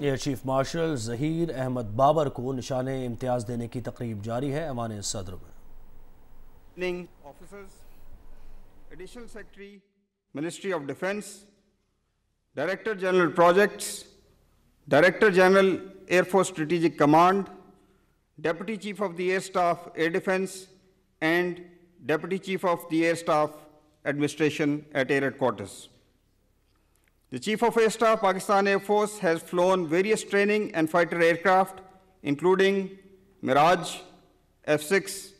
Air chief marshal Zaheer Ahmed Babar को निशान इम्तियाज देने की तकरीब जारी है अमान सदर में ministry of defence director general projects director general air force strategic command deputy chief of the air staff air defence and deputy chief of the air staff administration at air headquarters The Chief of Air Staff, Pakistan Air Force, has flown various training and fighter aircraft, including Mirage, F-6,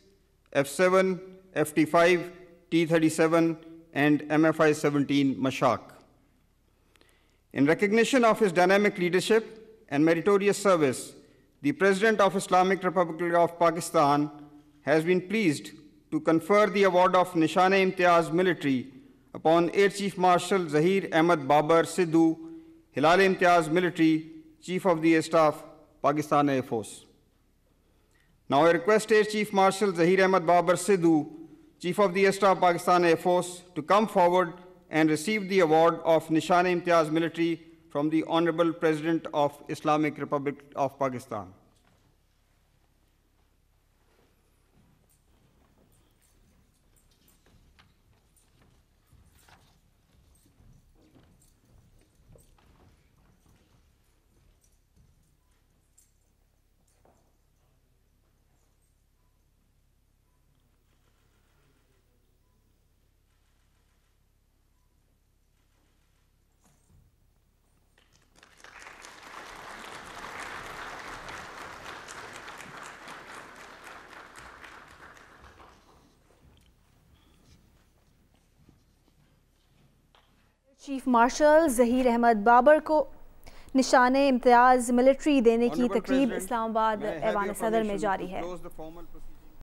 F-7, FT-5, T-37, and MFI-17 Mashak. In recognition of his dynamic leadership and meritorious service, the President of Islamic Republic of Pakistan has been pleased to confer the award of Nishane Imtiaz Military upon air chief marshal Zaheer Ahmed Babar Sidhu Hilal Imtiaz military chief of the staff Pakistan air force now I request air chief marshal Zaheer Ahmed Babar Sidhu chief of the staff pakistan air force to come forward and receive the award of nishan imtiaz military from the honorable president of islamic republic of pakistan chief marshal Zaheer Ahmed Babar को निशान इम्तियाज़ military देने की तकरीब इस्लामाबाद ऐवान सदर में जारी है